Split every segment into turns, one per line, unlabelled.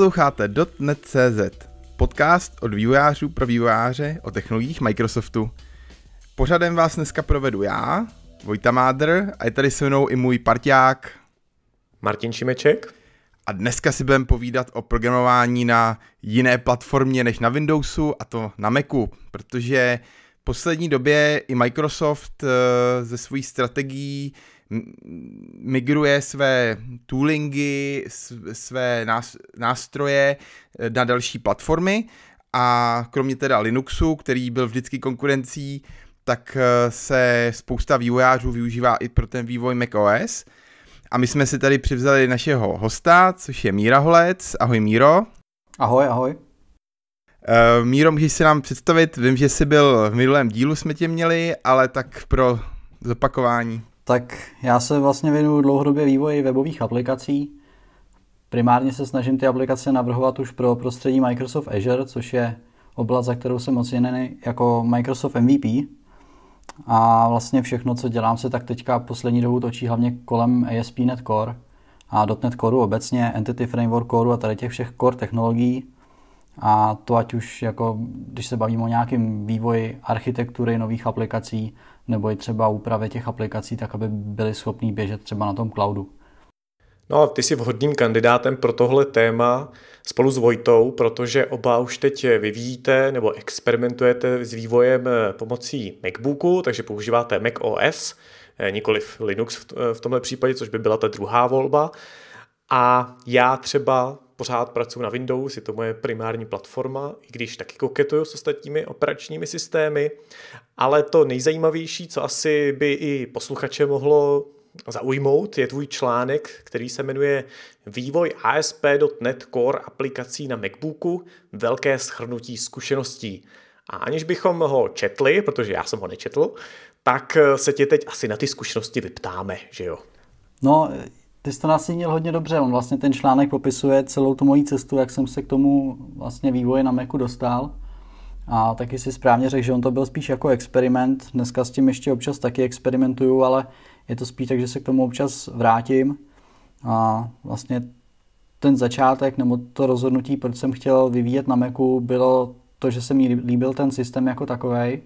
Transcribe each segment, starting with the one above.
Posloucháte .NET.cz, podcast od vývojářů pro vývojáře o technologiích Microsoftu. Pořadem vás dneska provedu já, Vojta Mádr, a je tady se mnou i můj parťák Martin Šimeček. A dneska si budeme povídat o programování na jiné platformě než na Windowsu, a to na Macu, protože v poslední době i Microsoft eh, ze svojí strategií migruje své toolingy, své nástroje eh, na další platformy a kromě teda Linuxu, který byl vždycky konkurencí, tak eh, se spousta vývojářů využívá i pro ten vývoj macOS. A my jsme si tady přivzali našeho hosta, což je Míra Holec. Ahoj Míro. Ahoj, ahoj. Eh, Míro, můžeš si nám představit, vím, že jsi byl v minulém dílu, jsme tě měli, ale tak pro zopakování tak já se vlastně věnuju dlouhodobě vývoji webových aplikací. Primárně
se snažím ty aplikace navrhovat už pro prostředí Microsoft Azure, což je oblast, za kterou jsem oceněný jako Microsoft MVP. A vlastně všechno, co dělám, se tak teďka poslední dobu točí hlavně kolem ASP.NET Core a .NET Core obecně, Entity Framework Core a tady těch všech core technologií. A to ať už jako, když se bavím o nějakém vývoji architektury nových aplikací, nebo i třeba úpravy těch aplikací, tak aby byly schopný běžet třeba na tom cloudu.
No a ty jsi vhodným kandidátem pro tohle téma spolu s Vojtou, protože oba už teď vyvíjíte nebo experimentujete s vývojem eh, pomocí MacBooku, takže používáte Mac OS, eh, nikoliv Linux eh, v tomhle případě, což by byla ta druhá volba. A já třeba pořád pracuji na Windows, je to moje primární platforma, i když taky koketuju s ostatními operačními systémy. Ale to nejzajímavější, co asi by i posluchače mohlo zaujmout, je tvůj článek, který se jmenuje Vývoj ASP.NET Core aplikací na MacBooku – velké schrnutí zkušeností. A aniž bychom ho četli, protože já jsem ho nečetl, tak eh, se tě teď asi na ty zkušenosti vyptáme, že jo?
No, ty jsi to nasínil hodně dobře. On vlastně ten článek popisuje celou tu moji cestu, jak jsem se k tomu vlastně vývoji na Macu dostal. A taky si správně řekl, že on to byl spíš jako experiment. Dneska s tím ještě občas taky experimentuju, ale je to spíš tak, že se k tomu občas vrátím. A vlastně ten začátek nebo to rozhodnutí, proč jsem chtěl vyvíjet na Macu, bylo to, že se mi líbil ten systém jako takový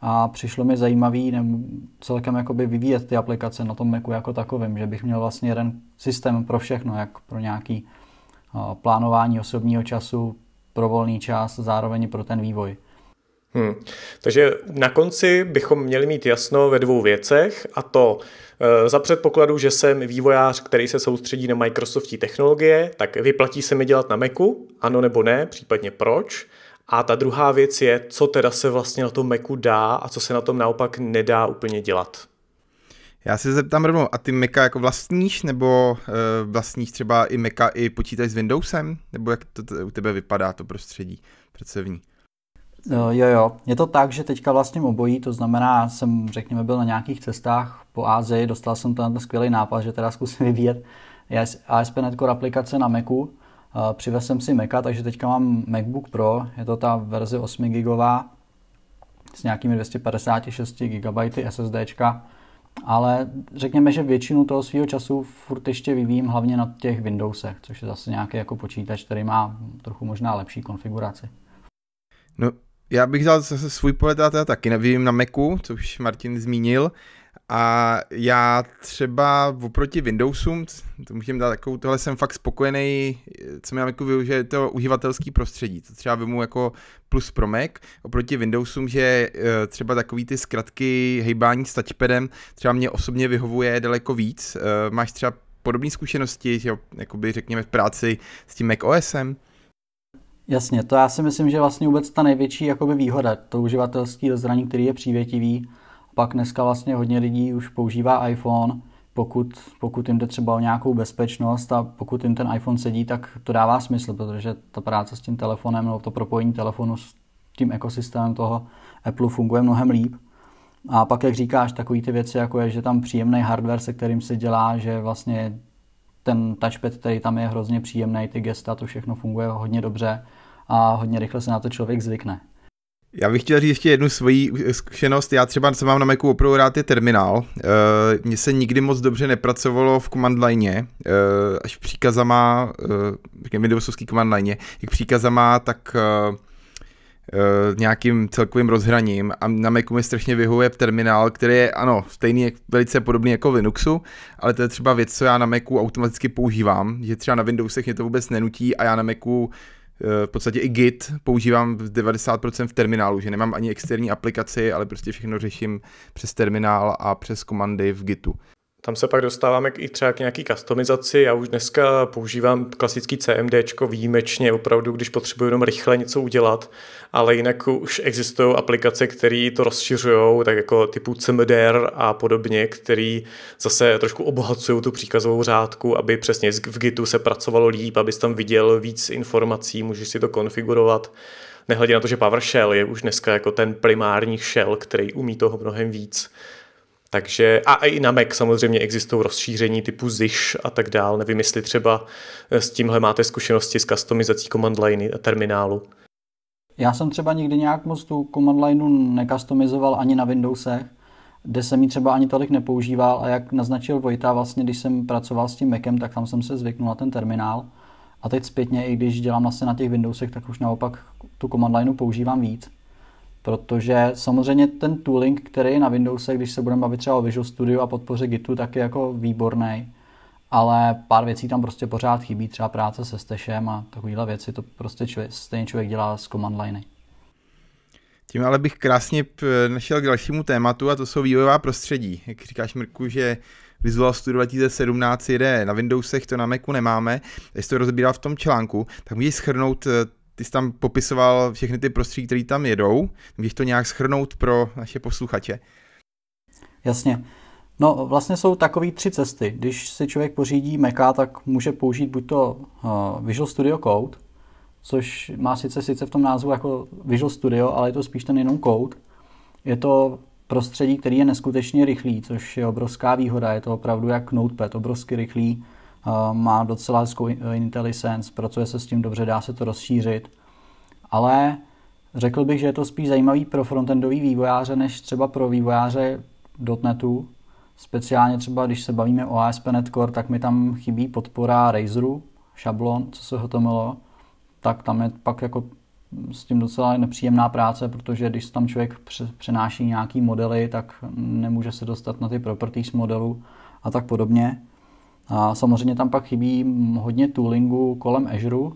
a přišlo mi zajímavý nebo celkem jakoby vyvíjet ty aplikace na tom Macu jako takovým, že bych měl vlastně jeden systém pro všechno, jak pro nějaký plánování osobního času, pro volný čas, zároveň pro ten vývoj.
Hmm. Takže na konci bychom měli mít jasno ve dvou věcech, a to e, za předpokladu, že jsem vývojář, který se soustředí na Microsoftí technologie, tak vyplatí se mi dělat na Macu, ano nebo ne, případně proč. A ta druhá věc je, co teda se vlastně na tom Macu dá a co se na tom naopak nedá úplně dělat.
Já se zeptám rovnou, a ty Maca jako vlastníš, nebo uh, vlastníš třeba i Maca i počítač s Windowsem? Nebo jak to t- u tebe vypadá to prostředí pracovní? No,
jo, jo. Je to tak, že teďka vlastně obojí, to znamená, jsem, řekněme, byl na nějakých cestách po Ázii, dostal jsem to na ten skvělý nápad, že teda zkusím vyvíjet ASP.NET Core aplikace na Macu. Eh, Přivez jsem si Maca, takže teďka mám MacBook Pro, je to ta verze 8 gigová s nějakými 256 GB SSDčka ale řekněme, že většinu toho svého času furt ještě vyvím hlavně na těch Windowsech, což je zase nějaký jako počítač, který má trochu možná lepší konfiguraci.
No, já bych dal zase svůj pohled, já teda taky nevím na Macu, což Martin zmínil. A já třeba oproti Windowsům, to můžeme dát takovou, tohle jsem fakt spokojený, co mi jako využije, je to uživatelský prostředí, to třeba vymu jako plus pro Mac, oproti Windowsům, že e, třeba takový ty zkratky hejbání s touchpadem třeba mě osobně vyhovuje daleko víc. E, máš třeba podobné zkušenosti, že jakoby řekněme v práci s tím Mac OSem?
Jasně, to já si myslím, že vlastně vůbec ta největší jakoby výhoda, to uživatelský rozhraní, který je přívětivý, pak dneska vlastně hodně lidí už používá iPhone, pokud, pokud jim jde třeba o nějakou bezpečnost a pokud jim ten iPhone sedí, tak to dává smysl, protože ta práce s tím telefonem nebo to propojení telefonu s tím ekosystémem toho Apple funguje mnohem líp. A pak, jak říkáš, takové ty věci, jako je, že tam příjemný hardware, se kterým se dělá, že vlastně ten touchpad, který tam je hrozně příjemný, ty gesta, to všechno funguje hodně dobře a hodně rychle se na to člověk zvykne.
Já bych chtěl říct ještě jednu svoji zkušenost. Já třeba co mám na Macu opravdu rád je terminál. E, Mně se nikdy moc dobře nepracovalo v command line, e, eh, až příkazama, e, řekněme Windowsovský command line, jak příkazama, tak nějakým celkovým rozhraním a na Macu mi strašně vyhovuje terminál, který je ano, stejný, velice podobný jako Linuxu, ale to je třeba věc, co já na Macu automaticky používám, že třeba na Windowsech mě to vůbec nenutí a já na Macu Eh, v podstatě i Git používám v 90% v terminálu, že nemám ani externí aplikaci, ale prostě všechno řeším přes terminál a přes komandy v Gitu.
Tam se pak dostáváme i třeba k nějaký customizaci. Já už dneska používám klasický CMD výjimečně, opravdu, když potřebuji jenom rychle něco udělat, ale jinak už existují aplikace, které to rozšiřují, tak jako typu CMDR a podobně, který zase trošku obohacují tu příkazovou řádku, aby přesně v Gitu se pracovalo líp, abys tam viděl víc informací, můžeš si to konfigurovat. Nehledě na to, že PowerShell je už dneska jako ten primární shell, který umí toho mnohem víc takže a i na Mac samozřejmě existují rozšíření typu ZISH a tak dál. Nevím, jestli třeba eh, s tímhle máte zkušenosti s customizací command line terminálu.
Já jsem třeba nikdy nějak moc tu command lineu nekustomizoval ani na Windowsech, kde jsem ji třeba ani tolik nepoužíval a jak naznačil Vojta, vlastně když jsem pracoval s tím Macem, tak tam jsem se zvyknul na ten terminál. A teď zpětně, i když dělám vlastně na těch Windowsech, tak už naopak tu command lineu používám víc protože samozřejmě ten tooling, který je na Windowse, když se budeme bavit třeba o Visual Studio a podpoře Gitu, tak je jako výborný, ale pár věcí tam prostě pořád chybí, třeba práce se stešem a takovéhle věci, to prostě člověk, stejně člověk dělá z command liney.
Tím ale bych krásně našel k dalšímu tématu a to jsou vývojová prostředí. Jak říkáš, Mirku, že Visual Studio 2017 jde na Windowsech, to na Macu nemáme, jestli to rozbíral v tom článku, tak můžeš schrnout eh, ty jsi tam popisoval všechny ty prostředí, které tam jedou. Můžeš to nějak schrnout pro naše posluchače? Jasně.
No vlastně jsou takové tři cesty. Když si člověk pořídí Maca, tak může použít buď to eh, Visual Studio Code, což má sice, sice v tom názvu jako Visual Studio, ale je to spíš ten jenom code. Je to prostředí, který je neskutečně rychlý, což je obrovská výhoda. Je to opravdu jak Notepad, obrovsky rychlý Eh, má docela hezkou eh, IntelliSense, pracuje se s tím dobře, dá se to rozšířit, ale řekl bych, že je to spíš zajímavý pro frontendový vývojáře, než třeba pro vývojáře .NETu, speciálně třeba když se bavíme o ASP.NET Core, tak mi tam chybí podpora Razeru, šablon, co se hotomilo, tak tam je pak jako s tím docela nepříjemná práce, protože když tam člověk přenáší nějaký modely, tak nemůže se dostat na ty properties modelu a tak podobně. A samozřejmě tam pak chybí hodně toolingu kolem Azure,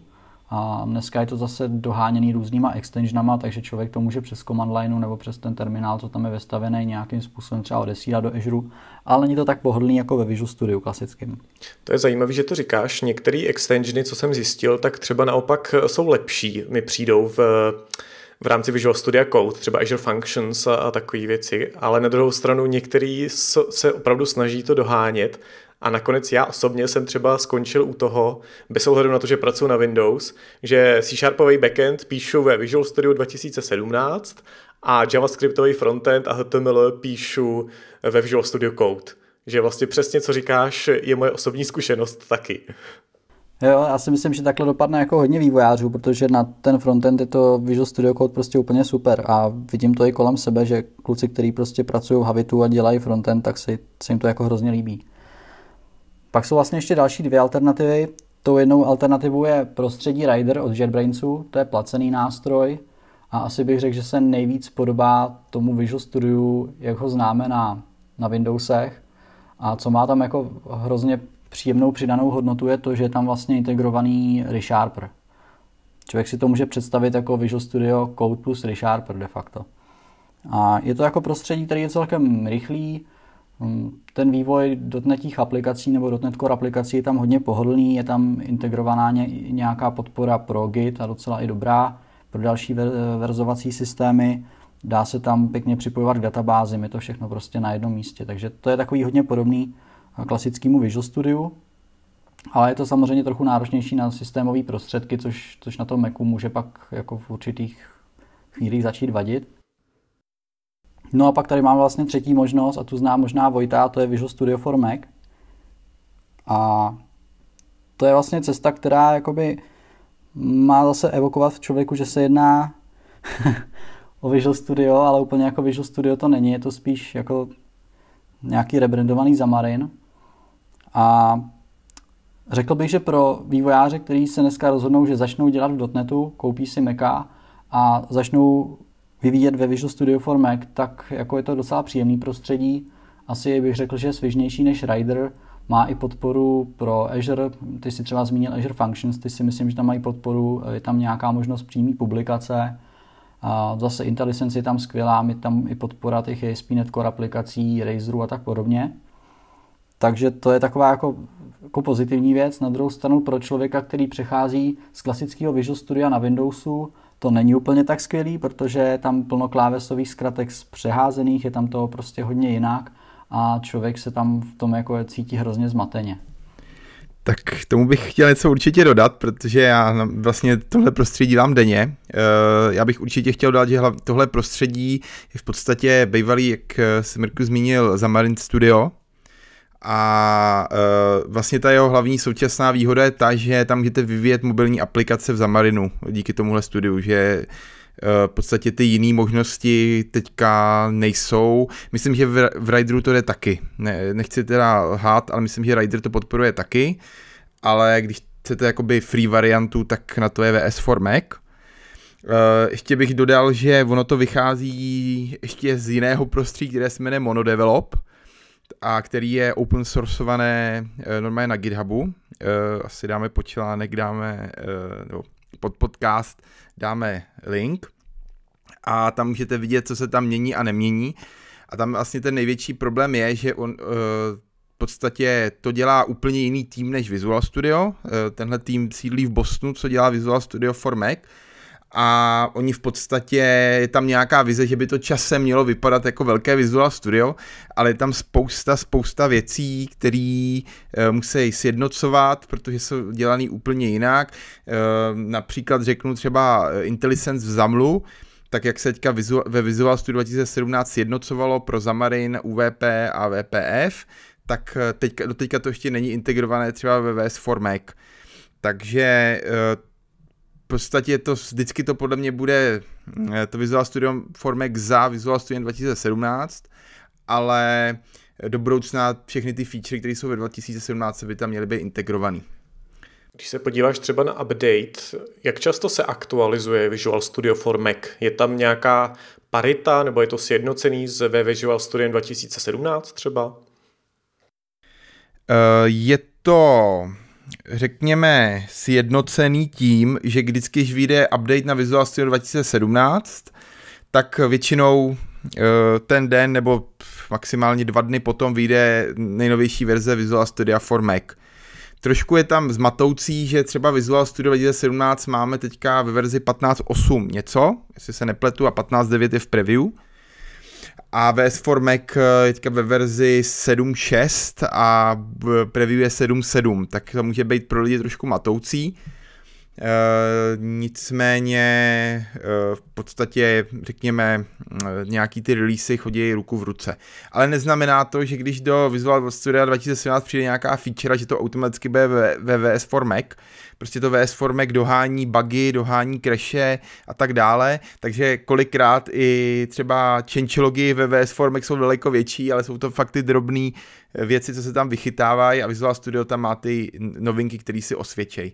a dneska je to zase doháněný různýma extensionama, takže člověk to může přes command lineu nebo přes ten terminál, co tam je vystavený, nějakým způsobem třeba odesílat do Azure, ale není to tak pohodlný jako ve Visual Studio klasickým.
To je zajímavé, že to říkáš. Některé extensiony, co jsem zjistil, tak třeba naopak eh, jsou lepší, mi přijdou v, eh, v rámci Visual Studio Code, třeba Azure Functions a, a takové věci, ale na druhou stranu některý se opravdu snaží to dohánět a nakonec já osobně jsem třeba skončil u toho, bez ohledu na to, že pracuji na Windows, že C-Sharpový backend píšu ve Visual Studio 2017 a JavaScriptový frontend a HTML píšu ve Visual Studio Code. Že vlastně přesně, co říkáš, je moje osobní zkušenost taky.
Jo, já si myslím, že takhle dopadne jako hodně vývojářů, protože na ten frontend je to Visual Studio Code prostě úplně super a vidím to i kolem sebe, že kluci, kteří prostě pracují v Havitu a dělají frontend, tak se, se jim to jako hrozně líbí. Pak jsou vlastně ještě další dvě alternativy. Tou jednou alternativou je prostředí Rider od JetBrainsu, to je placený nástroj a asi bych řekl, že se nejvíc podobá tomu Visual Studio, jak ho známe na, na Windowsech. A co má tam jako hrozně příjemnou přidanou hodnotu je to, že je tam vlastně integrovaný ReSharper. Člověk si to může představit jako Visual Studio Code plus ReSharper de facto. A je to jako prostředí, které je celkem rychlý, Mm, ten vývoj dotnetích aplikací nebo dotnet core aplikací je tam hodně pohodlný, je tam integrovaná nějaká podpora pro Git a docela i dobrá, pro další verzovací systémy, dá se tam pěkně připojovat k databázím, je to všechno prostě na jednom místě, takže to je takový hodně podobný eh, klasickému Visual Studio, ale je to samozřejmě trochu náročnější na systémové prostředky, což, což na tom Macu může pak jako v určitých chvílích začít vadit. No a pak tady máme vlastně třetí možnost, a tu zná možná Vojta, a to je Visual Studio for Mac. A to je vlastně cesta, která jakoby má zase evokovat v člověku, že se jedná o Visual Studio, ale úplně jako Visual Studio to není, je to spíš jako nějaký rebrandovaný Zamarin. A řekl bych, že pro vývojáře, kteří se dneska rozhodnou, že začnou dělat v dotnetu, koupí si Maca a začnou vyvíjet ve Visual Studio for Mac, tak jako je to docela příjemný prostředí. Asi bych řekl, že je svižnější než Rider. Má i podporu pro Azure, ty si třeba zmínil Azure Functions, ty si myslím, že tam mají podporu, je tam nějaká možnost přímé publikace. A zase IntelliSense je tam skvělá, je tam i podpora těch ASP.NET Core aplikací, Razeru a tak podobně. Takže to je taková jako, jako pozitivní věc. Na druhou stranu pro člověka, který přechází z klasického Visual Studia na Windowsu, to není úplně tak skvělý, protože je tam plno klávesových zkratek přeházených, je tam toho prostě hodně jinak a člověk se tam v tom jako cítí hrozně zmateně.
Tak tomu bych chtěl něco určitě dodat, protože já vlastně tohle prostředí dělám denně. Eh, já bych určitě chtěl dodat, že tohle prostředí je v podstatě bývalý, jak eh, si Mirku zmínil, Marin Studio, a uh, vlastně ta jeho hlavní současná výhoda je ta, že tam můžete vyvíjet mobilní aplikace v Zamarinu díky tomuhle studiu, že uh, v podstatě ty jiné možnosti teďka nejsou. Myslím, že v, v Rideru to jde taky. Ne, nechci teda lhát, ale myslím, že Rider to podporuje taky, ale když chcete jakoby free variantu, tak na to je VS for Mac. Uh, ještě bych dodal, že ono to vychází ještě z jiného prostředí, které se jmenuje Monodevelop, a který je open sourceované eh, normálně na GitHubu. Eh, asi dáme počlánek, dáme eh, nebo pod podcast, dáme link a tam můžete vidět, co se tam mění a nemění. A tam vlastně ten největší problém je, že on v podstatě to dělá úplně jiný tým než Visual Studio. Tenhle tým sídlí v Bostonu, co dělá Visual Studio for Mac a oni v podstatě, je tam nějaká vize, že by to časem mělo vypadat jako velké Visual Studio, ale je tam spousta, spousta věcí, které e, eh, musí sjednocovat, protože jsou dělaný úplně jinak. E, například řeknu třeba eh, IntelliSense v Zamlu, tak jak se teďka ve Visual Studio 2017 sjednocovalo pro Xamarin, UVP a VPF, tak teďka, do teďka to ještě není integrované třeba ve VS 4 Mac. Takže e, podstatě to vždycky to podle mě bude eh, to Visual Studio Formex za Visual Studio 2017, ale do budoucna všechny ty feature, které jsou ve 2017, by tam měly být integrovaný.
Když se podíváš třeba na update, jak často se aktualizuje Visual Studio for Mac? Je tam nějaká parita nebo je to sjednocený z ve Visual Studio 2017 třeba? Uh,
je to řekněme, sjednocený tím, že vždycky, když vyjde update na Visual Studio 2017, tak většinou eh, ten den nebo maximálně dva dny potom vyjde nejnovější verze Visual Studio for Mac. Trošku je tam zmatoucí, že třeba Visual Studio 2017 máme teďka ve verzi 15.8 něco, jestli se nepletu, a 15.9 je v preview a VS Formek je eh, teďka ve verzi 7.6 a previewuje 7.7, tak to může být pro lidi trošku matoucí. Eh, nicméně eh, v podstatě, řekněme, eh, nějaký ty releasy chodí ruku v ruce. Ale neznamená to, že když do Visual Studio 2017 přijde nějaká feature, že to automaticky bude ve, ve VS for Mac. Prostě to VS for Mac dohání bugy, dohání crashe a tak dále. Takže kolikrát i třeba changelogy ve VS for Mac jsou daleko větší, ale jsou to fakt ty drobný věci, co se tam vychytávají a Visual Studio tam má ty novinky, které si osvědčejí.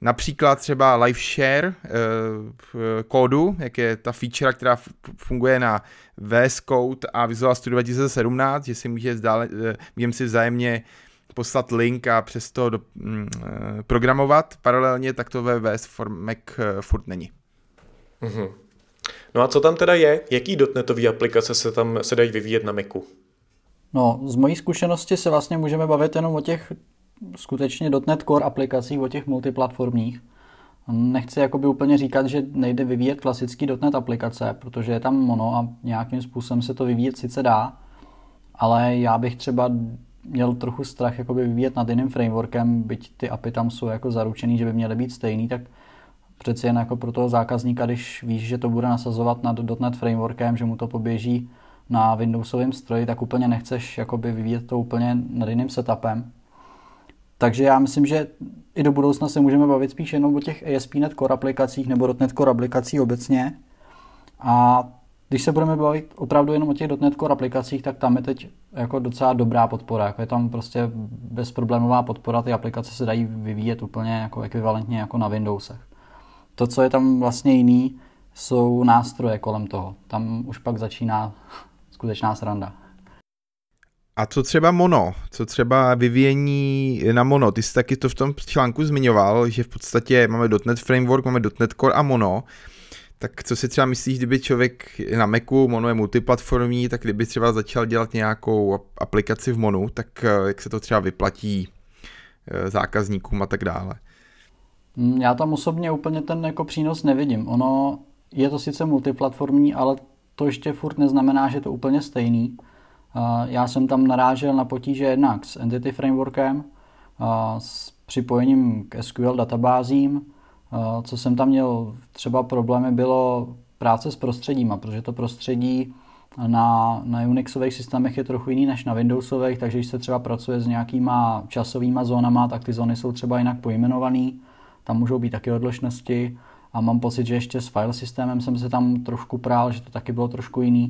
Například třeba live share eh, eh, kódu, jak je ta feature, která funguje na VS Code a Visual Studio 2017, že si může zdále, eh, můžeme si vzájemně poslat link a přesto do, mm, programovat paralelně, tak to ve VS for Mac furt není.
Mm-hmm. No a co tam teda je? Jaký dotnetový aplikace se tam se dají vyvíjet na Macu?
No, z mojí zkušenosti se vlastně můžeme bavit jenom o těch skutečně .NET Core aplikacích, o těch multiplatformních. Nechci jakoby úplně říkat, že nejde vyvíjet klasický .NET aplikace, protože je tam mono a nějakým způsobem se to vyvíjet sice dá, ale já bych třeba měl trochu strach jakoby vyvíjet nad jiným frameworkem, byť ty API tam jsou jako zaručený, že by měly být stejný, tak přeci jen jako pro toho zákazníka, když víš, že to bude nasazovat nad .NET frameworkem, že mu to poběží na Windowsovém stroji, tak úplně nechceš jakoby vyvíjet to úplně nad jiným setupem. Takže já myslím, že i do budoucna se můžeme bavit spíš jenom o těch ASP.NET Core aplikacích nebo .NET Core aplikacích obecně. A když se budeme bavit opravdu jenom o těch .NET Core aplikacích, tak tam je teď jako docela dobrá podpora. Jako je tam prostě bezproblémová podpora, ty aplikace se dají vyvíjet úplně jako ekvivalentně jako na Windowsech. To, co je tam vlastně jiný, jsou nástroje kolem toho. Tam už pak začíná skutečná sranda.
A co třeba mono? Co třeba vyvíjení na mono? Ty jsi taky to v tom článku zmiňoval, že v podstatě máme .NET Framework, máme .NET Core a mono. Tak co si třeba myslíš, kdyby člověk na Macu, Mono je multiplatformní, tak kdyby třeba začal dělat nějakou aplikaci v Monu, tak eh, jak se to třeba vyplatí eh, zákazníkům a tak dále?
Mm, já tam osobně úplně ten jako přínos nevidím. Ono je to sice multiplatformní, ale to ještě furt neznamená, že je to úplně stejný. Já jsem tam narážel na potíže jednak s Entity Frameworkem, s připojením k SQL databázím. Co jsem tam měl třeba problémy, bylo práce s prostředím, protože to prostředí na, na Unixových systémech je trochu jiný než na Windowsových, takže když se třeba pracuje s nějakýma časovýma zónama, tak ty zóny jsou třeba jinak pojmenované, tam můžou být taky odlišnosti a mám pocit, že ještě s file systémem jsem se tam trošku prál, že to taky bylo trošku jiný.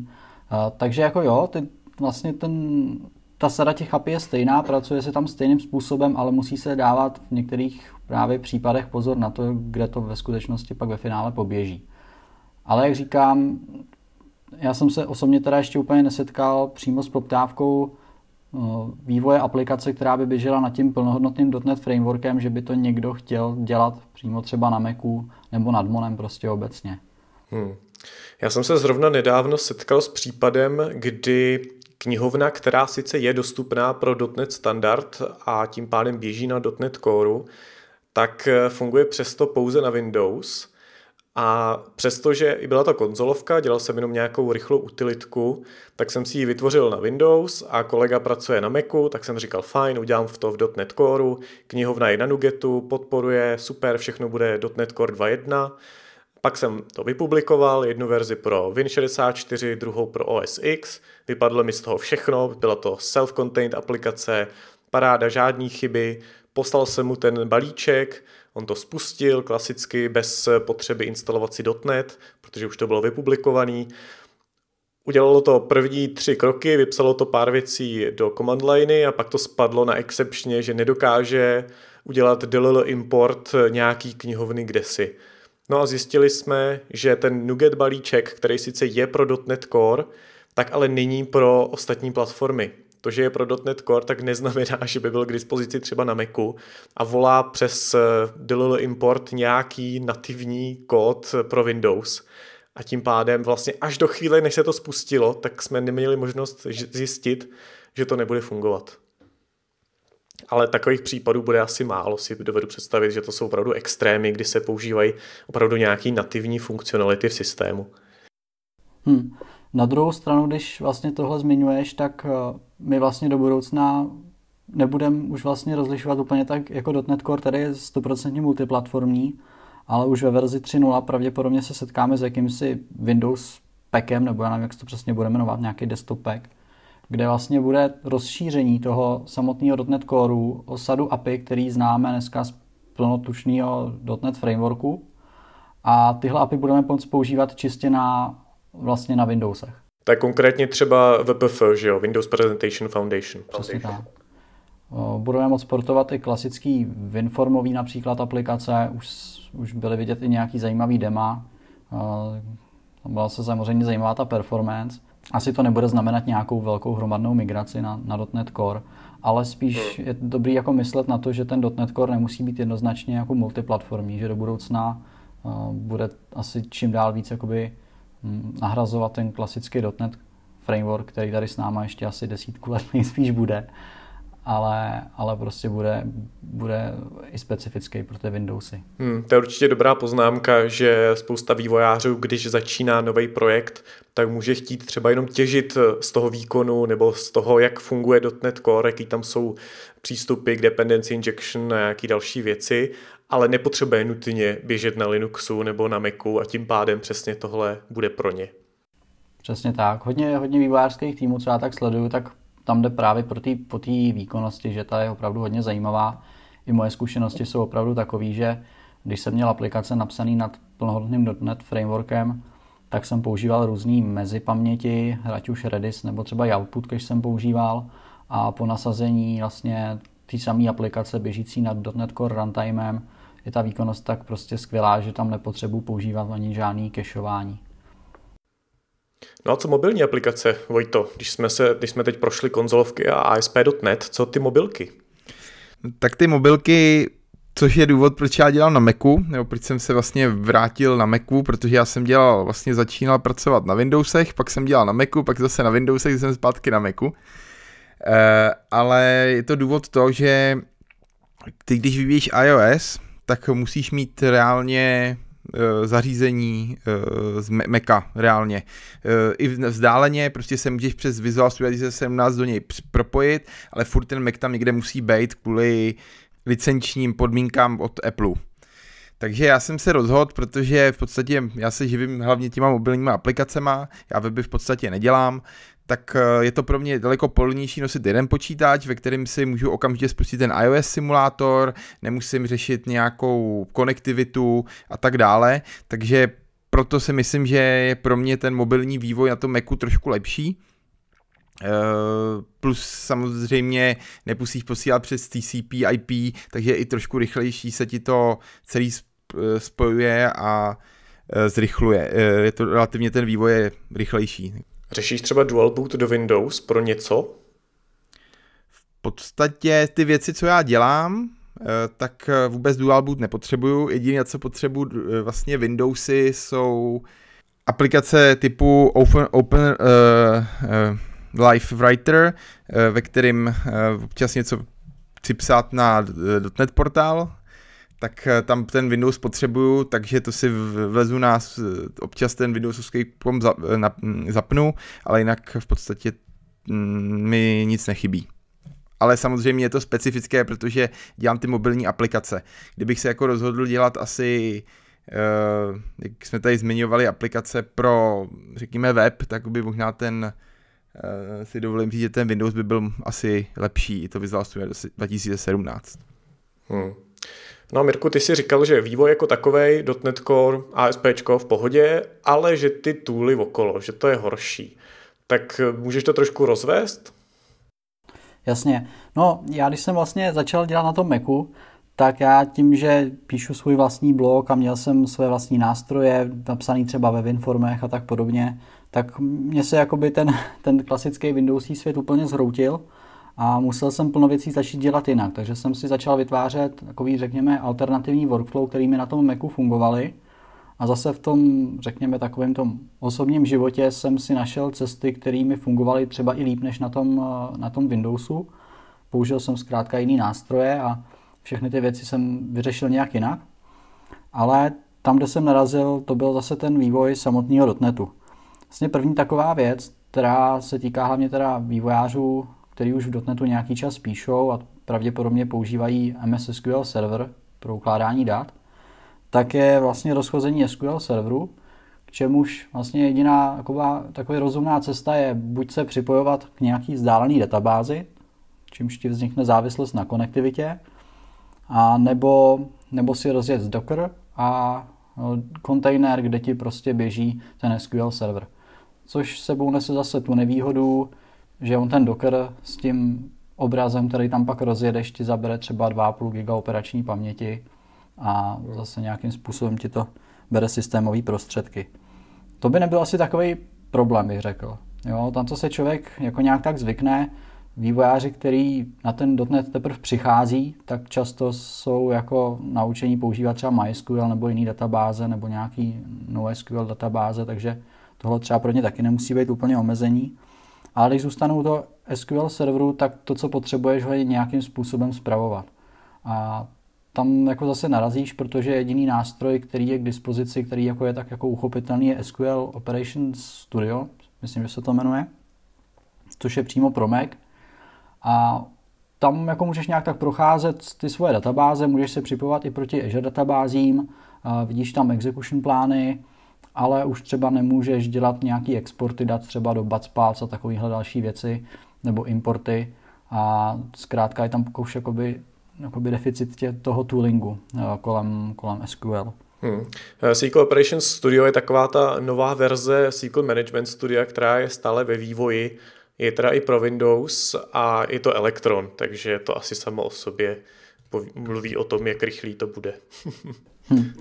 Uh, takže jako jo, ty, vlastně ten, ta sada těch API je stejná, pracuje se tam stejným způsobem, ale musí se dávat v některých právě případech pozor na to, kde to ve skutečnosti pak ve finále poběží. Ale jak říkám, já jsem se osobně teda ještě úplně nesetkal přímo s poptávkou No, vývoje aplikace, která by běžela nad tím plnohodnotným .NET frameworkem, že by to někdo chtěl dělat přímo třeba na Macu nebo nad Monem prostě obecně. Hmm.
Já jsem se zrovna nedávno setkal s případem, kdy knihovna, která sice je dostupná pro .NET standard a tím pádem běží na .NET Core, tak eh, funguje přesto pouze na Windows a přestože byla to konzolovka, dělal jsem jenom nějakou rychlou utilitku, tak jsem si ji vytvořil na Windows a kolega pracuje na Macu, tak jsem říkal fajn, udělám v to v .NET Core, knihovna je na Nugetu, podporuje, super, všechno bude .NET Core 2.1. Pak jsem to vypublikoval, jednu verzi pro Win64, druhou pro OS X, vypadlo mi z toho všechno, byla to self-contained aplikace, paráda, žádní chyby, poslal jsem mu ten balíček, On to spustil klasicky bez potřeby instalovat si .NET, protože už to bylo vypublikovaný. Udělalo to první tři kroky, vypsalo to pár věcí do command liney a pak to spadlo na excepčně, že nedokáže udělat DLL import nějaký knihovny kdesi. No a zjistili jsme, že ten Nuget balíček, který sice je pro .NET Core, tak ale není pro ostatní platformy. To, že je pro .NET Core, tak neznamená, že by byl k dispozici třeba na Macu a volá přes eh, DLL import nějaký nativní kód eh, pro Windows. A tím pádem vlastně až do chvíle, než se to spustilo, tak jsme neměli možnost zjistit, že to nebude fungovat. Ale takových případů bude asi málo, si dovedu představit, že to jsou opravdu extrémy, kdy se používají opravdu nějaký nativní funkcionality v systému.
Hmm. Na druhou stranu, když vlastně tohle zmiňuješ, tak eh, my vlastně do budoucna nebudeme už vlastně rozlišovat úplně tak jako .NET Core, který je stoprocentně multiplatformní, ale už ve verzi 3.0 pravděpodobně se setkáme s jakýmsi Windows packem, nebo já nevím, jak se to přesně bude jmenovat, nějaký desktop pack, kde vlastně bude rozšíření toho samotného .NET Core o sadu API, který známe dneska z plnotušného .NET frameworku. A tyhle API budeme používat čistě na, vlastně na Windowsech.
Tak konkrétně třeba VPF, že jo, Windows Presentation Foundation. Přesně tak.
Budeme moc portovat i klasický WinFormový například aplikace, už, už byly vidět i nějaký zajímavý dema, byla se samozřejmě zajímavá ta performance. Asi to nebude znamenat nějakou velkou hromadnou migraci na, na .NET Core, ale spíš hmm. je dobrý jako myslet na to, že ten .NET Core nemusí být jednoznačně jako multiplatformní, že do budoucna uh, bude asi čím dál víc jakoby Mm, nahrazovat ten klasický .NET framework, který tady s náma ještě asi desítku let nejspíš bude, ale, ale prostě bude, bude i specifický pro ty Windowsy.
Hmm, to je určitě dobrá poznámka, že spousta vývojářů, když začíná nový projekt, tak může chtít třeba jenom těžit eh, z toho výkonu nebo z toho, jak funguje .NET Core, jaký tam jsou přístupy k dependency injection a jaký další věci ale nepotřebuje nutně běžet na Linuxu nebo na Macu a tím pádem přesně tohle bude pro ně.
Přesně tak. Hodně, hodně vývojářských týmů, co já tak sleduju, tak tam jde právě pro tý, po té výkonnosti, že ta je opravdu hodně zajímavá. I moje zkušenosti jsou opravdu takové, že když jsem měl aplikace napsaný nad plnohodnotným .NET frameworkem, tak jsem používal různé mezipaměti, ať už Redis nebo třeba Output, když jsem používal a po nasazení vlastně té samé aplikace běžící nad .NET Core runtimem, je ta výkonnost tak prostě skvělá, že tam nepotřebuji používat ani žádný kešování.
No a co mobilní aplikace, Vojto? Když jsme, se, když jsme teď prošli konzolovky a ASP.NET, co ty
mobilky? Tak ty mobilky, což je důvod, proč já dělám na Macu, nebo proč jsem se vlastně vrátil na Macu, protože já jsem dělal, vlastně začínal pracovat na Windowsech, pak jsem dělal na Macu, pak zase na Windowsech, jsem zpátky na Macu. Eh, ale je to důvod to, že ty když vyvíjíš iOS, tak musíš mít reálně eh, zařízení eh, z Meka reálně. Eh, I vzdáleně prostě se můžeš přes Visual Studio 2017 do něj propojit, ale furt ten Mac tam někde musí být kvůli licenčním podmínkám od Apple. Takže já jsem se rozhodl, protože v podstatě já se živím hlavně těma mobilníma aplikacema, já weby v podstatě nedělám, tak eh, je to pro mě daleko polnější nosit jeden počítač, ve kterém si můžu okamžitě spustit ten iOS simulátor, nemusím řešit nějakou konektivitu a tak dále, takže proto si myslím, že je pro mě ten mobilní vývoj na tom Macu trošku lepší. Eh, plus samozřejmě nepusíš posílat přes TCP, IP, takže i trošku rychlejší se ti to celý eh, spojuje a zrychluje. Je to relativně ten vývoj je rychlejší.
Řešíš třeba dual boot do Windows pro něco?
V podstatě ty věci, co já dělám, eh, tak eh, vůbec dual boot nepotřebuju. Jediné, co potřebuju eh, vlastně Windowsy, jsou aplikace typu Open, open uh, uh, Live Writer, ve kterým občas něco chci psát na .NET portál, tak eh, tam ten Windows potřebuju, takže to si vlezu na občas ten Windowsovský pom eh, hm, zapnu, ale jinak v podstatě hm, mi nic nechybí. Ale samozřejmě je to specifické, protože dělám ty mobilní aplikace. Kdybych se jako rozhodl dělat asi eh, jak jsme tady zmiňovali, aplikace pro, řekněme, web, tak by možná ten, si dovolím říct, že ten Windows by byl asi lepší, to vyzval 2017. Hmm.
No a Mirku, ty si říkal, že vývoj jako takovej, .NET Core, ASP v pohodě, ale že ty tooly okolo, že to je horší. Tak můžeš to trošku rozvést?
Jasně. No, já když jsem vlastně začal dělat na tom Macu, tak já tím, že píšu svůj vlastní blog a měl jsem své vlastní nástroje, napsaný třeba ve Winformech a tak podobně, tak mě se jakoby ten, ten klasický Windowsí svět úplně zhroutil a musel jsem plno věcí začít dělat jinak, takže jsem si začal vytvářet takový, řekněme, alternativní workflow, který mi na tom Macu fungovaly. A zase v tom, řekněme, takovém tom osobním životě jsem si našel cesty, které mi fungovaly třeba i líp než na tom, na tom Windowsu. Použil jsem zkrátka jiný nástroje a všechny ty věci jsem vyřešil nějak jinak. Ale tam, kde jsem narazil, to byl zase ten vývoj samotného dotnetu. Vlastně první taková věc, která se týká hlavně teda vývojářů který už v dotnetu nějaký čas píšou a pravděpodobně používají MS SQL Server pro ukládání dat, tak je vlastně rozchození SQL serveru, k čemuž vlastně jediná taková, taková rozumná cesta je buď se připojovat k nějaký vzdálený databázi, čímž ti vznikne závislost na konektivitě, a nebo, nebo si rozjet Docker a e, kontejner, kde ti prostě běží ten SQL server. Což sebou nese zase tu nevýhodu, že on ten Docker s tím obrazem, který tam pak rozjedeš, ti zabere třeba 2,5 giga operační paměti a hmm. zase nějakým způsobem ti to bere systémové prostředky. To by nebyl asi takový problém, bych řekl. Jo, tam, co se člověk jako nějak tak zvykne, vývojáři, který na ten dotnet teprve přichází, tak často jsou jako naučení používat třeba MySQL nebo jiný databáze nebo nějaký NoSQL databáze, takže tohle třeba pro ně taky nemusí být úplně omezení. Ale když zůstanou to SQL serveru, tak to, co potřebuješ, ho je nějakým způsobem zpravovat. A tam jako zase narazíš, protože jediný nástroj, který je k dispozici, který jako je tak jako uchopitelný, je SQL Operations Studio, myslím, že se to jmenuje, což je přímo pro Mac. A tam jako můžeš nějak tak procházet ty svoje databáze, můžeš se připojovat i proti Azure databázím, vidíš tam execution plány, ale už třeba nemůžeš dělat nějaký exporty, dát třeba do Batspác a takovéhle další věci, nebo importy a zkrátka je tam pokouš jakoby, jakoby deficit tě, toho toolingu eh, kolem, kolem SQL.
Hmm. Eh, SQL Operations Studio je taková ta nová verze SQL Management Studia, která je stále ve vývoji. Je teda i pro Windows a je to Electron, takže to asi samo o sobě mluví o tom, jak rychlý to bude. hmm.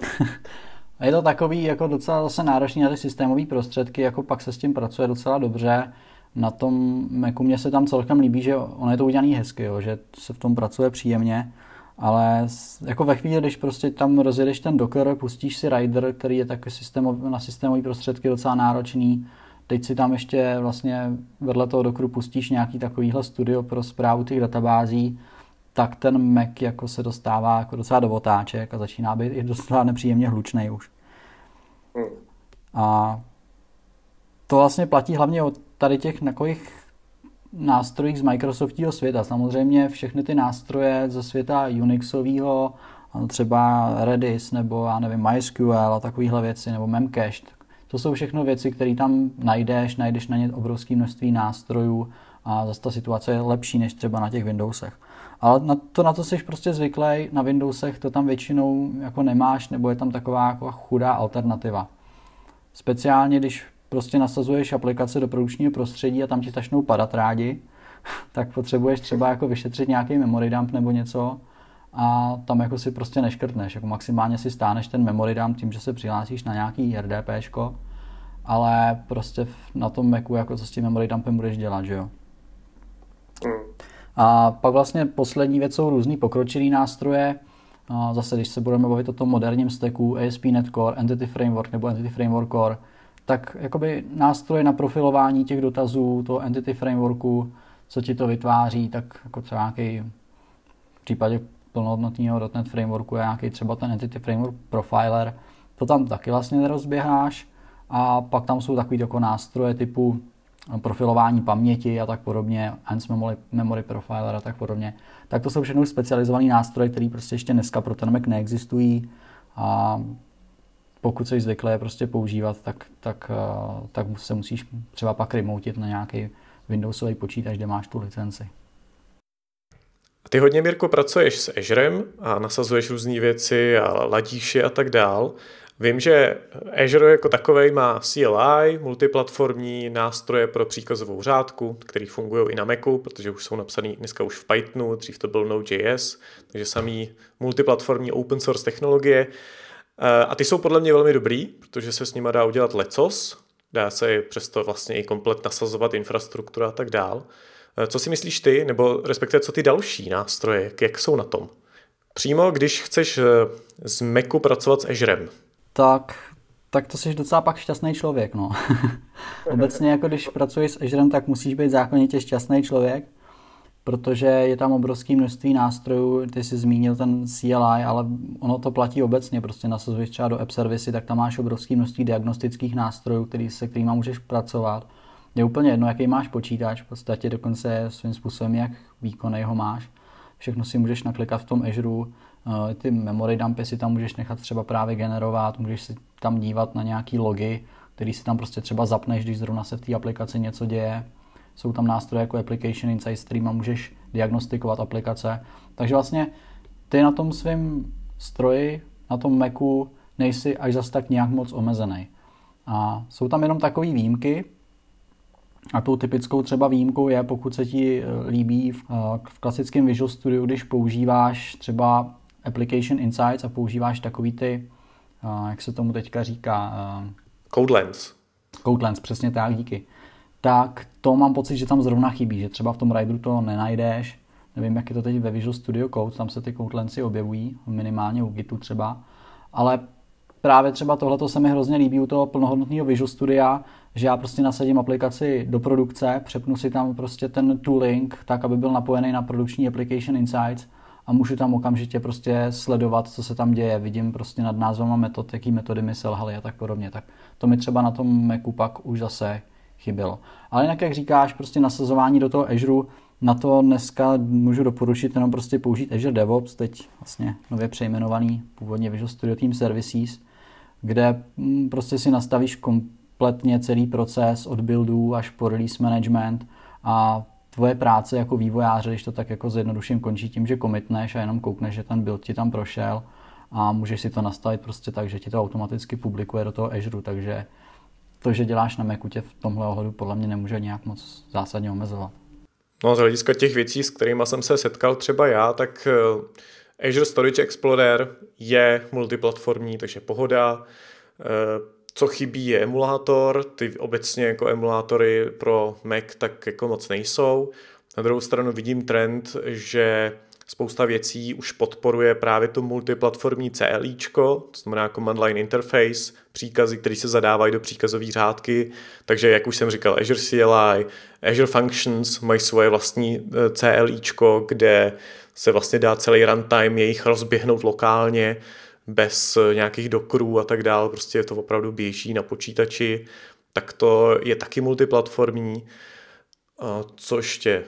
A je to takový jako docela zase náročný na ty systémové prostředky, jako pak se s tím pracuje docela dobře. Na tom Macu mě se tam celkem líbí, že ono je to udělaný hezky, jo, že se v tom pracuje příjemně, ale jako ve chvíli, když prostě tam rozjedeš ten Docker, pustíš si Rider, který je taky systémov, na systémové prostředky docela náročný, teď si tam ještě vlastně vedle toho Dockeru pustíš nějaký takovýhle studio pro zprávu těch databází, tak ten Mac jako se dostává jako docela do otáček a začíná být i docela nepříjemně hlučný už. Hmm. A to vlastně platí hlavně o tady těch takových nástrojích z Microsoftího světa. Samozřejmě všechny ty nástroje ze světa Unixového, třeba Redis nebo já nevím, MySQL a takovéhle věci, nebo Memcached, to jsou všechno věci, které tam najdeš, najdeš na ně obrovské množství nástrojů a zase ta situace je lepší než třeba na těch Windowsech. Ale na to, na to jsi prostě zvyklý, na Windowsech to tam většinou jako nemáš, nebo je tam taková jako chudá alternativa. Speciálně, když prostě nasazuješ aplikace do produkčního prostředí a tam ti začnou padat rádi, tak potřebuješ třeba jako vyšetřit nějaký memory dump nebo něco a tam jako si prostě neškrtneš, jako maximálně si stáneš ten memory dump tím, že se přihlásíš na nějaký ško, ale prostě na tom Macu jako co s tím memory dumpem budeš dělat, že jo? Mm. A pak vlastně poslední věc jsou různý pokročilý nástroje. Zase, když se budeme bavit o tom moderním stacku ASP.NET Core, Entity Framework nebo Entity Framework Core, tak jakoby nástroje na profilování těch dotazů, toho Entity Frameworku, co ti to vytváří, tak jako třeba nějaký v případě plnohodnotného .NET frameworku je nějaký třeba ten Entity Framework Profiler, to tam taky vlastně nerozběháš a pak tam jsou takový jako nástroje typu profilování paměti a tak podobně, Enhanced Memory, Memory Profiler a tak podobně, tak to jsou všechno specializované nástroje, které prostě ještě dneska pro ten Mac neexistují a pokud se zvyklý je prostě používat, tak, tak, eh, tak se musíš třeba pak remoutit na nějaký Windowsový počítač, kde máš tu licenci.
Ty hodně, Mirko, pracuješ s Azurem a nasazuješ různé věci a ladíš je a tak dál. Vím, že Azure jako takový má CLI, multiplatformní nástroje pro příkazovou řádku, které fungují i na Macu, protože už jsou napsané dneska už v Pythonu, dřív to byl Node.js, takže samý multiplatformní open source technologie. Eh, a ty jsou podle mě velmi dobrý, protože se s nimi dá udělat lecos, dá se přesto vlastně i komplet nasazovat infrastruktura a tak dál. Eh, co si myslíš ty, nebo respektive co ty další nástroje, jak jsou na tom? Přímo, když chceš eh, z Macu pracovat s Azurem,
tak, tak to jsi docela pak šťastný člověk. No. Obecně, jako když pracuješ s Azurem, tak musíš být zákonitě šťastný člověk, protože je tam obrovské množství nástrojů, ty jsi zmínil ten CLI, ale ono to platí obecně, prostě nasazuješ třeba do app Service, tak tam máš obrovské množství diagnostických nástrojů, který, se kterými můžeš pracovat. Je úplně jedno, jaký máš počítač, v podstatě dokonce svým způsobem, jak výkonej ho máš. Všechno si můžeš naklikat v tom Azure, Eh, ty memory dumpy si tam můžeš nechat třeba právě generovat, můžeš si tam dívat na nějaký logy, který si tam prostě třeba zapneš, když zrovna se v té aplikaci něco děje. Jsou tam nástroje jako Application Insight Stream a můžeš diagnostikovat aplikace. Takže vlastně ty na tom svém stroji, na tom Macu, nejsi až zas tak nějak moc omezený. A jsou tam jenom takové výjimky, a tou typickou třeba výjimkou je, pokud se ti eh, líbí v, eh, v klasickém Visual Studio, když používáš třeba Application Insights a používáš takový ty, jak se tomu teďka říká? Codelens. Codelens, přesně tak, díky. Tak to mám pocit, že tam zrovna chybí, že třeba v tom Rideru to nenajdeš. Nevím, jak je to teď ve Visual Studio Code, tam se ty codelensy objevují, minimálně u Gitu třeba. Ale právě třeba tohle se mi hrozně líbí u toho plnohodnotného Visual Studia, že já prostě nasadím aplikaci do produkce, přepnu si tam prostě ten tooling, tak aby byl napojený na produkční Application Insights a můžu tam okamžitě prostě sledovat, co se tam děje. Vidím prostě nad názvama metod, jaký metody mi selhaly a tak podobně. Tak to mi třeba na tom Macu pak už zase chybělo. Ale jinak, jak říkáš, prostě nasazování do toho Azure, na to dneska můžu doporučit jenom prostě použít Azure DevOps, teď vlastně nově přejmenovaný původně Visual Studio Team Services, kde mm, prostě si nastavíš kompletně celý proces od buildů až po release management a tvoje práce jako vývojáře, když to tak jako zjednoduším, končí tím, že komitneš a jenom koukneš, že ten build ti tam prošel a můžeš si to nastavit prostě tak, že ti to automaticky publikuje do toho Azure, takže to, že děláš na Macu, tě v tomhle ohledu podle mě nemůže nějak moc zásadně omezovat.
No z hlediska těch věcí, s kterými jsem se setkal třeba já, tak eh, Azure Storage Explorer je multiplatformní, takže pohoda. Eh, co chybí je emulátor, ty obecně jako emulátory pro Mac tak jako moc nejsou. Na druhou stranu vidím trend, že spousta věcí už podporuje právě to multiplatformní CLI, to znamená Command Line Interface, příkazy, které se zadávají do příkazové řádky, takže jak už jsem říkal, Azure CLI, Azure Functions mají svoje vlastní eh, CLI, kde se vlastně dá celý runtime jejich rozběhnout lokálně, bez nějakých dokrů a tak dál, prostě je to opravdu běží na počítači, tak to je taky multiplatformní, co ještě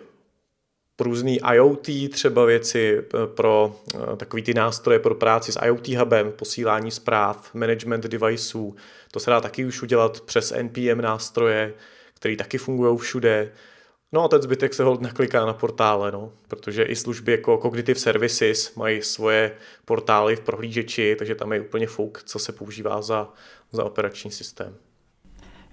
různý IoT třeba věci e, pro e, takový ty nástroje pro práci s IoT hubem, posílání zpráv, management deviceů, to se dá taky už udělat přes NPM nástroje, které taky fungují všude, No a ten zbytek se hold kliká na portále, no, protože i služby jako Cognitive Services mají svoje portály v prohlížeči, takže tam je úplně fouk, co se používá za, za operační systém.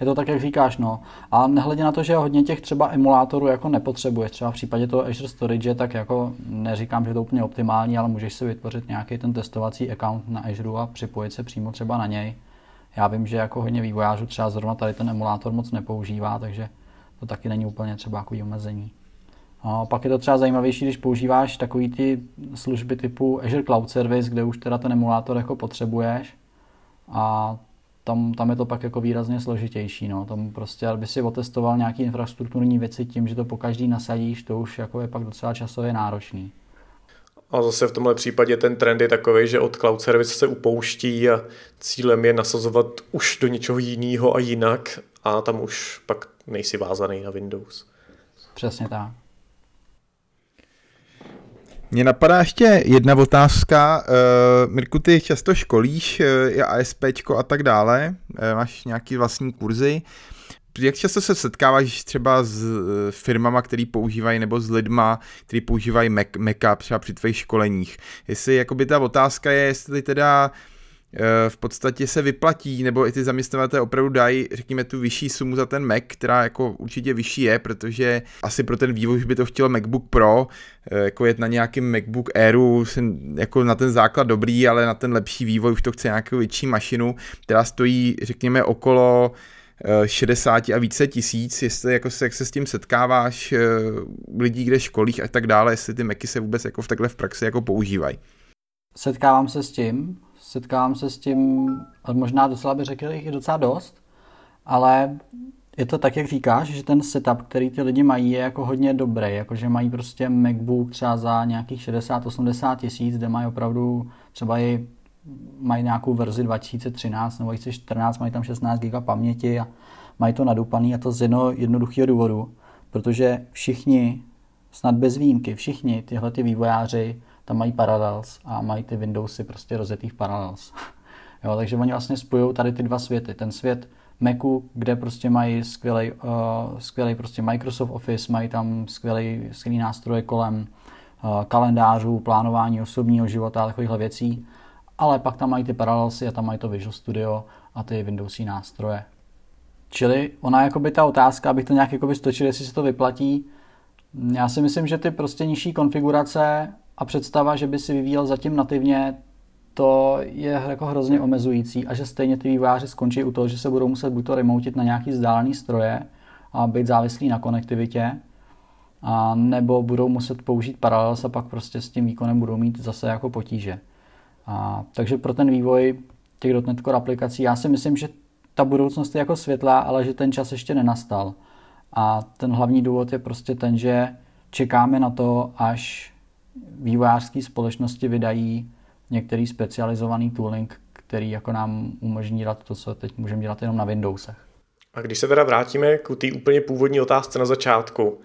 Je to tak, jak říkáš, no. A nehledě na to, že hodně těch třeba emulátorů jako nepotřebuješ, třeba v případě toho Azure Storage, tak jako neříkám, že je to úplně optimální, ale můžeš si vytvořit nějaký ten testovací account na Azure a připojit se přímo třeba na něj. Já vím, že jako hodně vývojářů třeba zrovna tady ten emulátor moc nepoužívá, takže to taky není úplně třeba jako omezení. A pak je to třeba zajímavější, když používáš takový ty služby typu Azure Cloud Service, kde už teda ten emulátor jako potřebuješ a tam, tam je to pak jako výrazně složitější. No. Tam prostě, aby si otestoval nějaký infrastrukturní věci tím, že to po každý nasadíš, to už jako je pak docela časově náročný.
A zase v tomhle případě ten trend je takový, že od cloud service se upouští a cílem je nasazovat už do něčeho jiného a jinak a tam už pak nejsi
vázaný na Windows. Přesně tak.
Mně napadá ještě jedna otázka. Uh, Mirku, ty často školíš, je eh, ASP a tak dále, eh, máš nějaký vlastní kurzy. Jak často se setkáváš třeba s firmama, které používají, nebo s lidma, kteří používají Mac, Maca třeba při tvých školeních? Jestli jakoby ta otázka je, jestli teda uh, Eh, v podstatě se vyplatí, nebo i ty zaměstnavatelé opravdu dají, řekněme, tu vyšší sumu za ten Mac, která jako určitě vyšší je, protože asi pro ten vývoj by to chtěl MacBook Pro, eh, jako jet na nějakým MacBook Airu, jako na ten základ dobrý, ale na ten lepší vývoj už to chce nějakou větší mašinu, která stojí, řekněme, okolo 60 eh, a více tisíc, jestli jako se, jak se s tím setkáváš lidí, kde školích a tak dále, jestli ty Macy se vůbec jako v takhle v praxi jako používají.
Setkávám se s tím, setkávám se s tím, možná docela bych řekl jich i docela dost, ale je to tak, jak říkáš, že ten setup, který ty lidi mají, je jako hodně dobrý, jakože mají prostě MacBook třeba za nějakých 60-80 tisíc, kde mají opravdu třeba i mají nějakou verzi 2013 nebo 2014, mají tam 16 GB paměti a mají to nadupaný a to z jednoho jednoduchého důvodu, protože všichni, snad bez výjimky, všichni tyhle ty vývojáři tam mají Parallels a mají ty Windowsy prostě rozjetý v Parallels. jo, takže oni vlastně spojují tady ty dva světy. Ten svět Macu, kde prostě mají skvělej, uh, skvělej prostě Microsoft Office, mají tam skvělý, skvělý nástroje kolem uh, kalendářů, plánování osobního života a takovýchhle věcí. Ale pak tam mají ty Parallelsy a tam mají to Visual Studio a ty Windowsy nástroje. Čili ona jako by ta otázka, abych to nějak by stočil, jestli se to vyplatí, já si myslím, že ty prostě nižší konfigurace a představa, že by si vyvíjel zatím nativně, to je jako hrozně omezující a že stejně ty vývojáři skončí u toho, že se budou muset buď to remoutit na nějaký vzdálený stroje a být závislí na konektivitě, a nebo budou muset použít paralel a pak prostě s tím výkonem budou mít zase jako potíže. A, takže pro ten vývoj těch .NET Core aplikací, já si myslím, že ta budoucnost je jako světlá, ale že ten čas ještě nenastal. A ten hlavní důvod je prostě ten, že čekáme na to, až Vývojářské společnosti vydají některý specializovaný tooling, který jako nám umožní dělat to, co teď můžeme dělat jenom na Windowsech.
A když se teda vrátíme k té úplně původní otázce na začátku.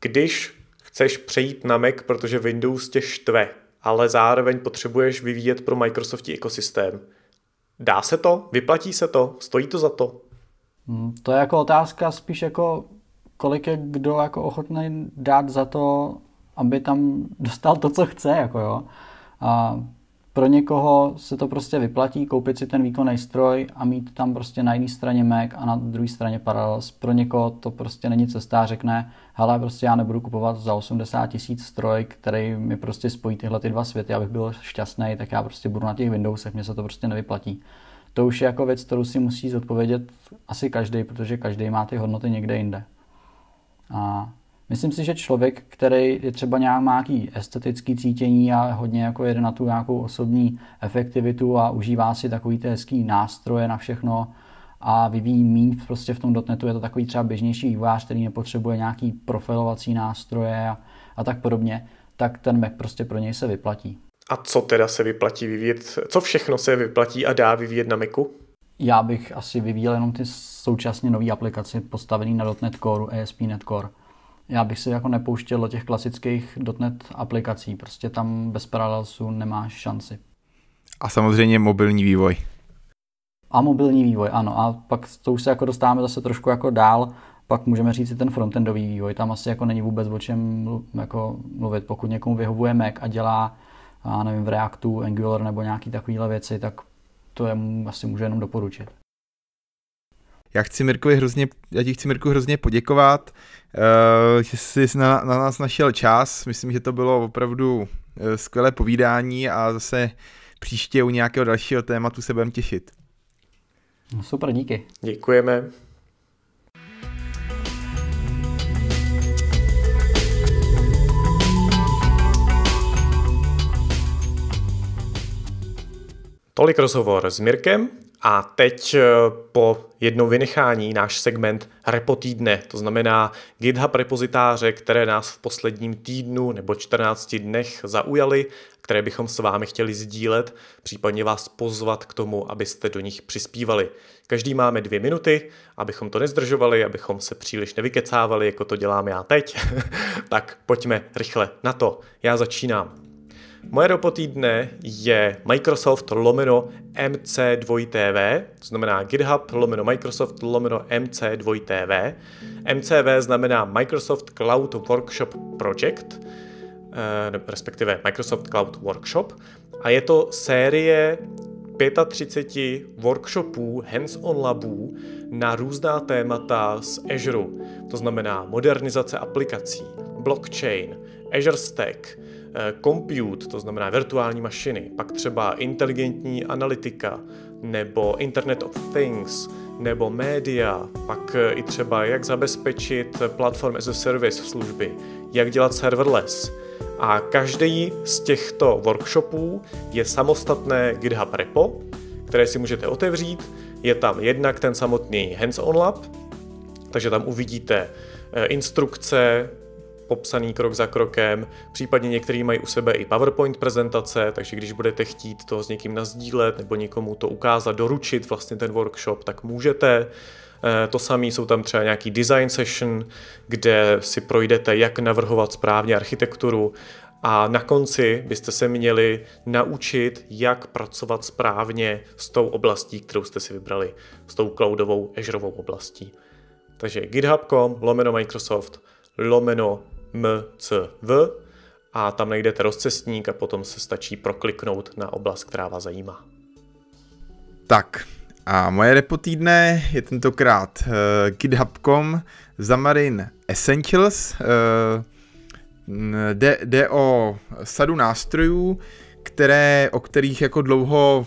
Když chceš přejít na Mac, protože Windows tě štve, ale zároveň potřebuješ vyvíjet pro Microsoft ekosystém. Dá se to? Vyplatí se to? Stojí to za to?
Hmm, to je jako otázka spíš jako kolik je kdo jako ochotný dát za to, aby tam dostal to, co chce, jako jo. A pro někoho se to prostě vyplatí koupit si ten výkonný stroj a mít tam prostě na jedné straně Mac a na druhé straně Parallels. Pro někoho to prostě není cesta a řekne, hele, prostě já nebudu kupovat za 80 tisíc stroj, který mi prostě spojí tyhle ty dva světy, abych byl šťastný, tak já prostě budu na těch Windowsech, mně se to prostě nevyplatí. To už je jako věc, kterou si musí zodpovědět asi každý, protože každý má ty hodnoty někde jinde. A Myslím si, že člověk, který je třeba nějak má nějaký estetický cítění a hodně jako jede na tu nějakou osobní efektivitu a užívá si takový ty hezký nástroje na všechno a vyvíjí mít prostě v tom dotnetu, je to takový třeba běžnější vývojář, který nepotřebuje nějaký profilovací nástroje a, a tak podobně, tak ten Mac prostě pro něj se vyplatí.
A co teda se vyplatí vyvíjet? Co všechno se vyplatí a dá vyvíjet na Macu?
Já bych asi vyvíjel jenom ty současně nové aplikace postavené na e .NET Core, ASP.NET Core já bych si jako nepouštěl do těch klasických .NET aplikací. Prostě tam bez Parallelsu nemáš šanci.
A samozřejmě mobilní vývoj.
A mobilní vývoj, ano. A pak to už se jako dostáváme zase trošku jako dál, pak můžeme říct si ten frontendový vývoj. Tam asi jako není vůbec o čem jako mluvit. Pokud někomu vyhovuje Mac a dělá já nevím, v Reactu, Angular nebo nějaký takovéhle věci, tak to je,
asi může jenom doporučit. Já chci Mirkovi hrozně, já ti chci Mirku hrozně poděkovat uh, že jsi na, na nás našel čas. Myslím, že to bylo opravdu uh, skvělé povídání a zase příště u nějakého dalšího tématu se budeme těšit.
No super, díky. Děkujeme. Tolik rozhovor s Mirkem a teď eh, po jednou vynechání náš segment repo týdne, to znamená GitHub repozitáře, které nás v posledním týdnu nebo 14 dnech zaujaly, které bychom s vámi chtěli sdílet, případně vás pozvat k tomu, abyste do nich přispívali. Každý máme dvě minuty, abychom to nezdržovali, abychom se příliš nevykecávali, jako to dělám já teď. tak pojďme rychle na to. Já začínám. Moje ropo týdne je Microsoft lomeno MC2TV, to znamená GitHub lomeno Microsoft lomeno MC2TV. MCV znamená Microsoft Cloud Workshop Project, eh, respektive Microsoft Cloud Workshop. A je to série 35 workshopů, hands-on labů na různá témata z Azure, to znamená modernizace aplikací, blockchain, Azure Stack, Eh, compute, to znamená virtuální mašiny, pak třeba inteligentní analytika, nebo Internet of Things, nebo média, pak eh, i třeba jak zabezpečit platform as a service služby, jak dělat serverless. A každý z těchto workshopů je samostatné GitHub repo, které si můžete otevřít. Je tam jednak ten samotný hands-on lab, takže tam uvidíte eh, instrukce, popsaný krok za krokem, případně některý mají u sebe i PowerPoint prezentace, takže když budete chtít to s někým nazdílet nebo někomu to ukázat, doručit vlastně ten workshop, tak můžete. Eh, to samé jsou tam třeba nějaký design session, kde si projdete, jak navrhovat správně architekturu a na konci byste se měli naučit, jak pracovat správně s tou oblastí, kterou jste si vybrali, s tou cloudovou, Azureovou oblastí. Takže github.com lomeno Microsoft lomeno M, C, V a tam najdete rozcestník a potom se stačí prokliknout na oblast, která vás zajímá.
Tak, a moje repo týdne je tentokrát uh, github.com Xamarin Essentials. Uh, jde, jde o sadu nástrojů, které, o kterých jako dlouho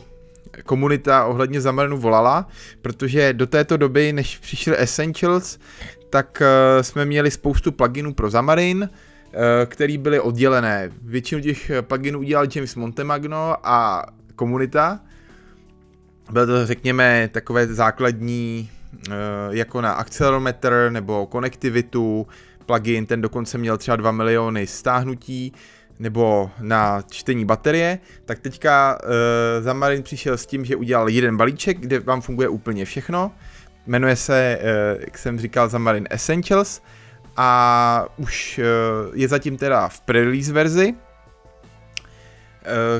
komunita ohledně zamarinu volala, protože do této doby, než přišel Essentials, tak eh, jsme měli spoustu pluginů pro Xamarin, eh, který byly oddělené. Většinu těch pluginů udělal James Montemagno a komunita. Bylo to, řekněme, takové základní, eh, jako na accelerometer nebo konektivitu. Plugin, ten dokonce měl třeba 2 miliony stáhnutí nebo na čtení baterie, tak teďka e, Zamarin přišel s tím, že udělal jeden balíček, kde vám funguje úplně všechno. Jmenuje se, eh, jak jsem říkal, Xamarin Essentials a už eh, je zatím teda v pre-release verzi, eh,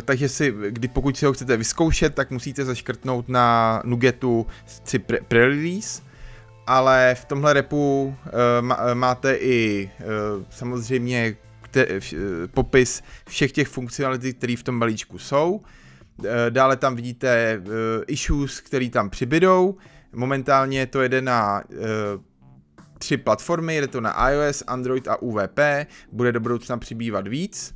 takže si, kdy pokud si ho chcete vyzkoušet, tak musíte zaškrtnout na Nugetu si pre-release, ale v tomhle repu máte i samozřejmě popis všech těch funkcionalit, které v tom balíčku jsou. Dále tam vidíte issues, které tam přibydou, Momentálně to jede na e, tři platformy, jede to na iOS, Android a UVP, bude do budoucna přibývat víc.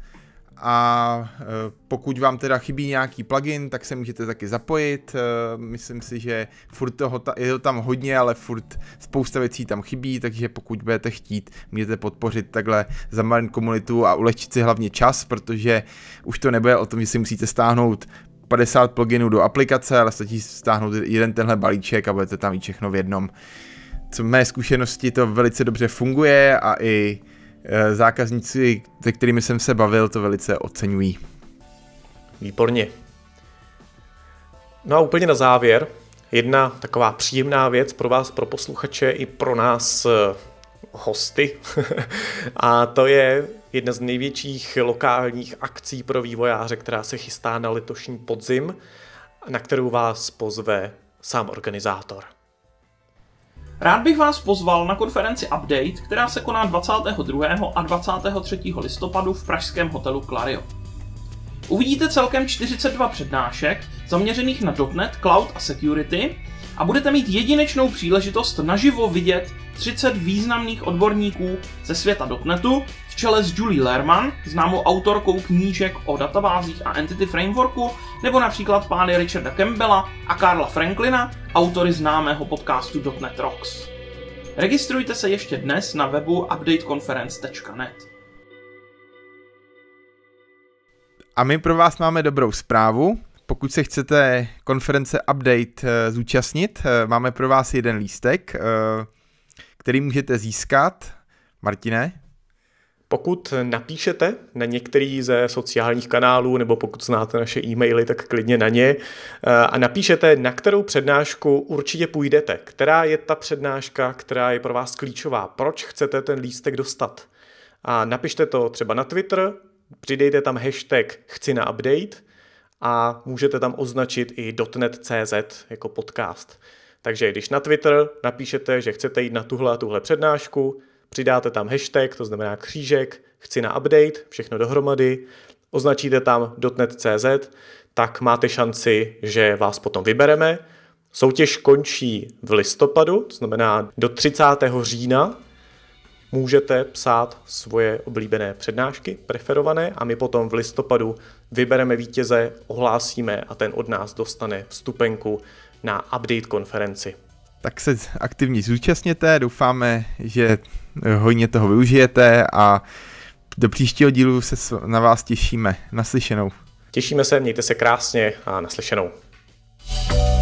A eh, pokud vám teda chybí nějaký plugin, tak se můžete taky zapojit. Eh, myslím si, že furt toho ta, je to tam hodně, ale furt spousta věcí tam chybí, takže pokud budete chtít, můžete podpořit takhle Xamarin komunitu a ulehčit si hlavně čas, protože už to nebude o tom, že si musíte stáhnout 50 pluginů do aplikace, ale stačí stáhnout jeden tenhle balíček a budete tam mít všechno v jednom. Co v mé zkušenosti to velice dobře funguje a i e, zákazníci, se kterými jsem se bavil, to velice oceňují. Výborně.
No a úplně na závěr, jedna taková příjemná věc pro vás, pro posluchače i pro nás e, hosty. a to je jedna z největších lokálních akcí pro vývojáře, která se chystá na letošní podzim, na kterou vás pozve sám organizátor. Rád bych vás pozval na konferenci Update, která se koná 22. a 23. listopadu v pražském hotelu Clario. Uvidíte celkem 42 přednášek zaměřených na .NET, Cloud a Security a budete mít jedinečnou příležitost naživo vidět 30 významných odborníků ze světa .NETu, v čele s Julie Lerman, známou autorkou knížek
o databázích a Entity Frameworku, nebo například pány Richarda Campbella a Karla Franklina, autory známého podcastu .NET Rocks. Registrujte se ještě dnes na webu updateconference.net. A my pro vás máme dobrou zprávu. Pokud se chcete konference Update eh, zúčastnit, eh, máme pro vás jeden lístek, eh, který můžete získat. Martine?
Pokud napíšete na některý ze sociálních kanálů, nebo pokud znáte naše e-maily, tak klidně na ně eh, a napíšete, na kterou přednášku určitě půjdete, která je ta přednáška, která je pro vás klíčová, proč chcete ten lístek dostat. A napište to třeba na Twitter, přidejte tam hashtag chci na update a můžete tam označit i .net.cz jako podcast. Takže když na Twitter napíšete, že chcete jít na tuhle a tuhle přednášku, přidáte tam hashtag, to znamená křížek, chci na update, všechno dohromady, označíte tam .net.cz, tak máte šanci, že vás potom vybereme. Soutěž končí v listopadu, to znamená do 30. října můžete psát svoje oblíbené přednášky, preferované, a my potom v listopadu vybereme vítěze, ohlásíme a ten od nás dostane vstupenku na update konferenci.
Tak se aktivně zúčastněte, doufáme, že hojně toho využijete a do příštího dílu se na vás těšíme. Naslyšenou.
Těšíme se, mějte se krásně a naslyšenou. thank you